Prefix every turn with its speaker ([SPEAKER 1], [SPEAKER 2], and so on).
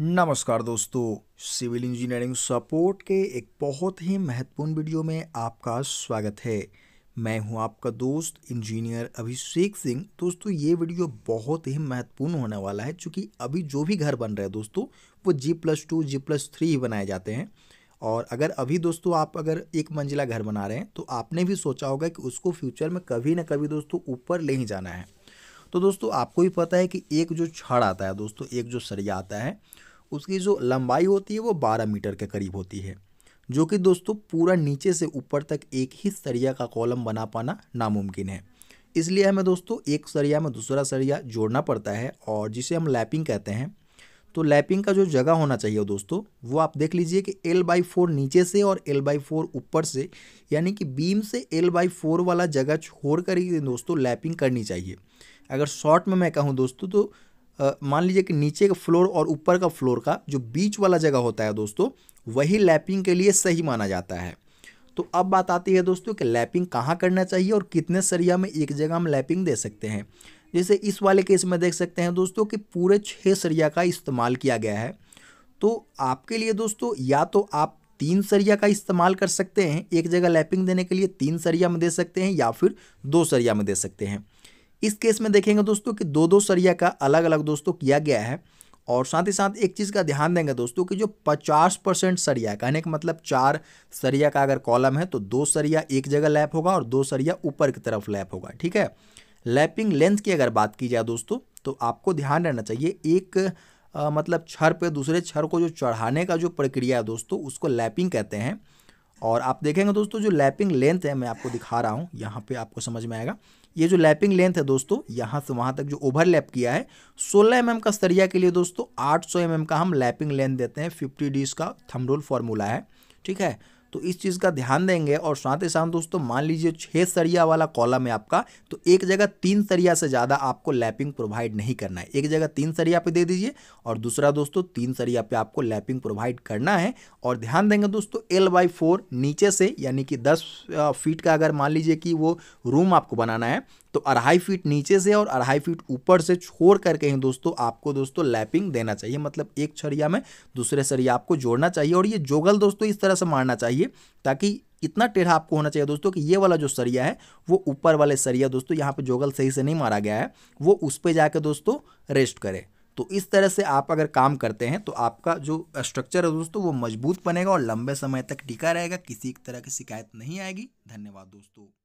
[SPEAKER 1] नमस्कार दोस्तों civil engineering support के एक बहुत ही महत्वपूर्ण वीडियो में आपका स्वागत है मैं हूं आपका दोस्त इंजीनियर अभिषेक सिंह दोस्तों ये वीडियो बहुत ही महत्वपूर्ण होने वाला है क्योंकि अभी जो भी घर बन रहे हैं दोस्तों वो G plus two G plus three ही बनाए जाते हैं और अगर अभी दोस्तों आप अगर एक मंजिला घर बना रहे हैं तो आपने भी सोचा होगा कि उसको फ्यूचर में कभी ना कभी दोस्तों ऊपर ले ही जाना है तो दोस्तों आपको भी पता है कि एक जो छड़ आता है दोस्तों एक जो सरिया आता है उसकी जो लंबाई होती है वो बारह मीटर के करीब होती है जो कि दोस्तों पूरा नीचे से ऊपर तक एक ही सरिया का कॉलम बना पाना नामुमकिन है इसलिए हमें दोस्तों एक सरिया में दूसरा सरिया जोड़ना पड़ता है और जिसे हम लैपिंग कहते हैं तो लैपिंग का जो जगह होना चाहिए दोस्तों वो आप देख लीजिए कि एल बाई फोर नीचे से और एल बाई फोर ऊपर से यानी कि बीम से एल बाई फोर वाला जगह छोड़ कर ही दोस्तों लैपिंग करनी चाहिए अगर शॉर्ट में मैं कहूँ दोस्तों तो मान लीजिए कि नीचे का फ्लोर और ऊपर का फ्लोर का जो बीच वाला जगह होता है दोस्तों वही लैपिंग के लिए सही माना जाता है तो अब बात आती है दोस्तों कि लैपिंग कहाँ करना चाहिए और कितने सरिया में एक जगह हम लैपिंग दे सकते हैं जैसे इस वाले केस में देख सकते हैं दोस्तों कि पूरे छः सरिया का इस्तेमाल किया गया है तो आपके लिए दोस्तों या तो आप तीन सरिया का इस्तेमाल कर सकते हैं एक जगह लैपिंग देने के लिए तीन सरिया में दे सकते हैं या फिर दो सरिया में दे सकते हैं इस केस में देखेंगे दोस्तों कि दो दो सरिया का अलग अलग दोस्तों किया गया है और साथ ही साथ एक चीज़ का ध्यान देंगे दोस्तों कि जो 50 परसेंट सरिया कहने का मतलब चार सरिया का अगर कॉलम है तो दो सरिया एक जगह लैप होगा और दो सरिया ऊपर की तरफ लैप होगा ठीक है लैपिंग लेंथ की अगर बात की जाए दोस्तों तो आपको ध्यान रहना चाहिए एक आ, मतलब छर पे दूसरे छर को जो चढ़ाने का जो प्रक्रिया है दोस्तों उसको लैपिंग कहते हैं और आप देखेंगे दोस्तों जो लैपिंग लेंथ है मैं आपको दिखा रहा हूँ यहाँ पे आपको समझ में आएगा ये जो लैपिंग लेंथ है दोस्तों यहाँ से वहाँ तक जो ओवरलैप किया है 16 एम का सरिया के लिए दोस्तों 800 सौ mm का हम लैपिंग लेंथ देते हैं 50 डीज का थमरोल फॉर्मूला है ठीक है तो इस चीज़ का ध्यान देंगे और साथ ही साथ दोस्तों मान लीजिए छः सरिया वाला कॉलम है आपका तो एक जगह तीन सरिया से ज़्यादा आपको लैपिंग प्रोवाइड नहीं करना है एक जगह तीन सरिया पे दे दीजिए और दूसरा दोस्तों तीन सरिया पे आपको लैपिंग प्रोवाइड करना है और ध्यान देंगे दोस्तों एल बाई फोर नीचे से यानी कि दस फीट का अगर मान लीजिए कि वो रूम आपको बनाना है तो अढ़ाई फीट नीचे से और अढ़ाई फीट ऊपर से छोड़ करके ही दोस्तों आपको दोस्तों लैपिंग देना चाहिए मतलब एक छरिया में दूसरे सरिया आपको जोड़ना चाहिए और ये जोगल दोस्तों इस तरह से मारना चाहिए ताकि इतना टेढ़ा आपको होना चाहिए दोस्तों कि ये वाला जो सरिया है वो ऊपर वाले सरिया दोस्तों यहाँ पर जोगल सही से नहीं मारा गया है वो उस पर जाकर दोस्तों रेस्ट करे तो इस तरह से आप अगर काम करते हैं तो आपका जो स्ट्रक्चर है दोस्तों वो मजबूत बनेगा और लंबे समय तक टिका रहेगा किसी तरह की शिकायत नहीं आएगी धन्यवाद दोस्तों